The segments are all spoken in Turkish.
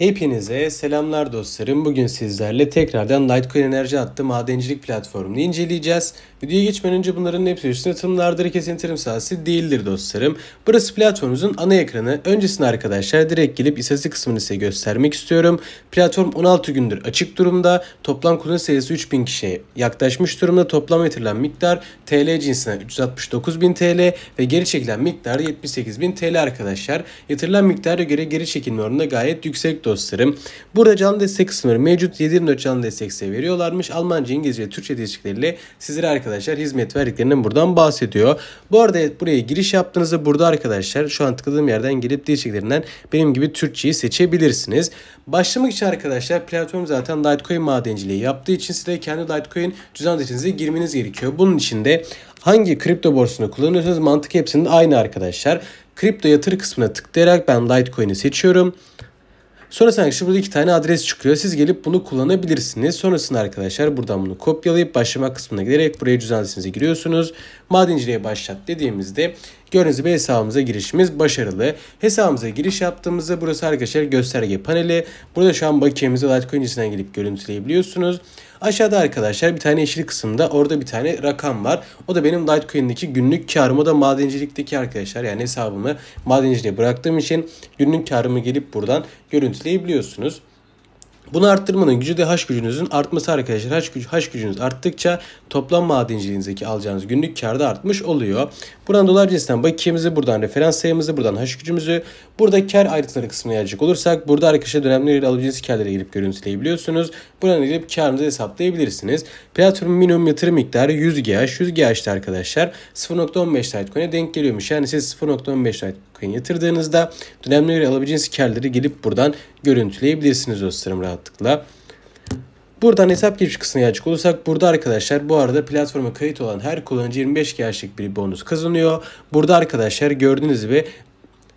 Hepinize selamlar dostlarım. Bugün sizlerle tekrardan Litecoin Enerji adlı madencilik platformunu inceleyeceğiz. Videoya geçmeden önce bunların hepsi üstüne tanımlardır kesin terim sahası değildir dostlarım. Burası platformumuzun ana ekranı. Öncesinde arkadaşlar direkt gelip istatistik kısmını size göstermek istiyorum. Platform 16 gündür açık durumda. Toplam kullanıcı sayısı 3000 kişiye yaklaşmış durumda. Toplam yatırılan miktar TL cinsine 369.000 TL ve geri çekilen miktar 78.000 TL arkadaşlar. Yatırılan miktara göre geri çekilme oranı gayet yüksek dostlarım. Burada canlı destek kısımları mevcut. 7.24 canlı destek size veriyorlarmış. Almanca, İngilizce ve Türkçe destekleriyle sizlere arkadaşlar arkadaşlar hizmet verdiklerinden buradan bahsediyor. Bu arada buraya giriş yaptığınızda burada arkadaşlar şu an tıkladığım yerden gelip dil benim gibi Türkçeyi seçebilirsiniz. Başlamak için arkadaşlar platform zaten Litecoin madenciliği yaptığı için size kendi Litecoin cüzdan adresinize girmeniz gerekiyor. Bunun için de hangi kripto borsunu kullanıyorsanız mantık hepsinin aynı arkadaşlar. Kripto yatırı kısmına tıklayarak ben Litecoin'i seçiyorum. Sonrasında arkadaşlar burada iki tane adres çıkıyor. Siz gelip bunu kullanabilirsiniz. Sonrasında arkadaşlar buradan bunu kopyalayıp başlama kısmına giderek buraya cüz adresinize giriyorsunuz. Madenciliğe başlat dediğimizde Gördüğünüz gibi hesabımıza girişimiz başarılı. Hesabımıza giriş yaptığımızda burası arkadaşlar gösterge paneli. Burada şu an bakiyemizi Litecoin cinsinden gelip görüntüleyebiliyorsunuz. Aşağıda arkadaşlar bir tane yeşil kısımda orada bir tane rakam var. O da benim Litecoin'deki günlük karım. O da madencilikteki arkadaşlar yani hesabımı madenciliğe bıraktığım için günlük karımı gelip buradan görüntüleyebiliyorsunuz. Bunu arttırmanın gücü de haş gücünüzün artması arkadaşlar. Haş, gücü, haş gücünüz arttıkça toplam madenciliğinizdeki alacağınız günlük kar artmış oluyor. Buradan dolar cinsinden bakiyemizi, buradan referans sayımızı, buradan haş gücümüzü, burada kar ayrıntıları kısmına gelecek olursak burada arkadaşlar dönemleriyle alacağınız karlara girip görüntüleyebiliyorsunuz. Buradan girip karınızı hesaplayabilirsiniz. Platinum minimum yatırım miktarı 100 GH. 100 GH'de arkadaşlar 0.15 Litecoin'e denk geliyormuş. Yani siz 0.15 Litecoin Bitcoin yatırdığınızda dönemleri alabileceğiniz karları gelip buradan görüntüleyebilirsiniz dostlarım rahatlıkla. Buradan hesap giriş kısmına gelecek olursak burada arkadaşlar bu arada platforma kayıt olan her kullanıcı 25 gerçek bir bonus kazanıyor. Burada arkadaşlar gördüğünüz gibi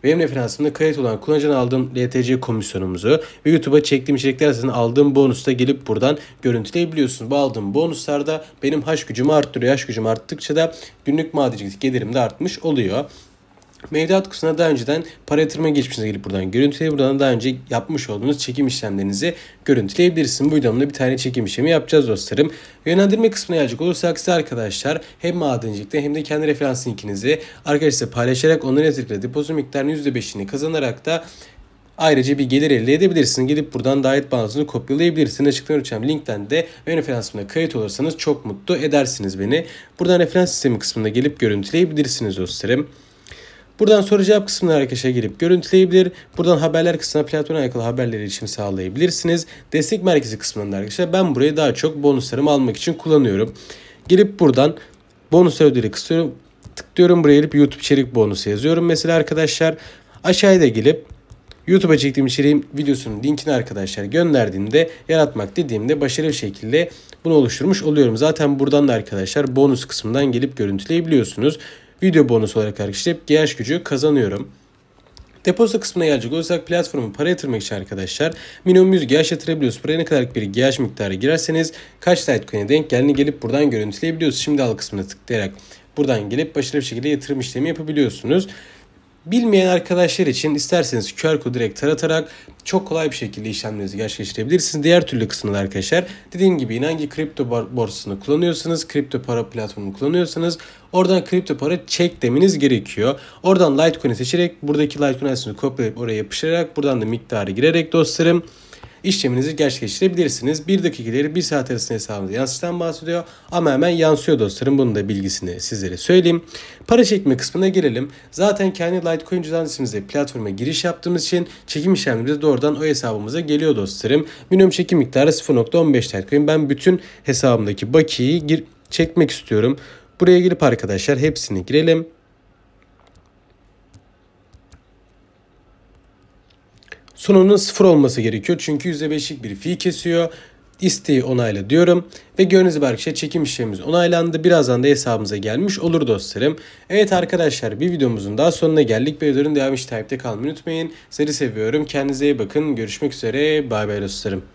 benim referansımda kayıt olan kullanıcıdan aldığım LTC komisyonumuzu ve YouTube'a çektiğim içerikler satın aldığım bonusta gelip buradan görüntüleyebiliyorsunuz. Bu aldığım bonuslarda benim haş gücümü arttırıyor. Haş gücüm arttıkça da günlük madencilik gelirim de artmış oluyor. Mevduat kısmına daha önceden para yatırma geçmişine gelip buradan görüntüle buradan daha önce yapmış olduğunuz çekim işlemlerinizi görüntüleyebilirsin. Bu videomda bir tane çekim işlemi yapacağız dostlarım. Yönlendirme kısmına gelecek olursak size arkadaşlar hem madencilikte hem de kendi referans linkinizi arkadaşlar paylaşarak onların yatırıkla depozu miktarının %5'ini kazanarak da Ayrıca bir gelir elde edebilirsiniz. Gidip buradan davet bağlantısını kopyalayabilirsiniz. Açıklama uçan linkten de ön referansımda kayıt olursanız çok mutlu edersiniz beni. Buradan referans sistemi kısmında gelip görüntüleyebilirsiniz dostlarım. Buradan soru cevap kısmına arkadaşa girip görüntüleyebilir. Buradan haberler kısmına platforma alakalı haberleri için sağlayabilirsiniz. Destek merkezi kısmında arkadaşlar ben burayı daha çok bonuslarımı almak için kullanıyorum. Girip buradan bonus ödülü kısıyorum. Tıklıyorum buraya gelip YouTube içerik bonusu yazıyorum. Mesela arkadaşlar aşağıya da gelip YouTube'a çektiğim içeriğin videosunun linkini arkadaşlar gönderdiğimde yaratmak dediğimde başarılı bir şekilde bunu oluşturmuş oluyorum. Zaten buradan da arkadaşlar bonus kısmından gelip görüntüleyebiliyorsunuz video bonusu olarak hareket GH gücü kazanıyorum. Depozito kısmına gelecek olursak platforma para yatırmak için arkadaşlar minimum 100 GH yatırabiliyoruz. Buraya ne kadar bir GH miktarı girerseniz kaç Litecoin'e denk geldiğini gelip buradan görüntüleyebiliyorsunuz. Şimdi al kısmına tıklayarak buradan gelip başarılı bir şekilde yatırım işlemi yapabiliyorsunuz. Bilmeyen arkadaşlar için isterseniz QR kodu direkt taratarak çok kolay bir şekilde işlemlerinizi gerçekleştirebilirsiniz. Diğer türlü kısımlar arkadaşlar dediğim gibi hangi kripto borsasını kullanıyorsanız, kripto para platformunu kullanıyorsanız oradan kripto para çek demeniz gerekiyor. Oradan Litecoin'i seçerek buradaki Litecoin adresini kopyalayıp oraya yapıştırarak buradan da miktarı girerek dostlarım işleminizi gerçekleştirebilirsiniz. Bir dakikaları bir saat arasında hesabınıza yansıtan bahsediyor. Ama hemen yansıyor dostlarım. Bunun da bilgisini sizlere söyleyeyim. Para çekme kısmına gelelim. Zaten kendi Litecoin cüzdanımızda platforma giriş yaptığımız için çekim işlemlerimiz doğrudan o hesabımıza geliyor dostlarım. Minimum çekim miktarı 0.15 Litecoin. Ben bütün hesabımdaki bakiyeyi gir çekmek istiyorum. Buraya girip arkadaşlar hepsini girelim. Sonunun sıfır olması gerekiyor. Çünkü %5'lik bir fi kesiyor. İsteği onayla diyorum. Ve gördüğünüz gibi arkadaşlar şey, çekim işlemimiz onaylandı. Birazdan da hesabımıza gelmiş olur dostlarım. Evet arkadaşlar bir videomuzun daha sonuna geldik. Bir videonun devam işte takipte kalmayı unutmayın. Seni seviyorum. Kendinize iyi bakın. Görüşmek üzere. Bay bay dostlarım.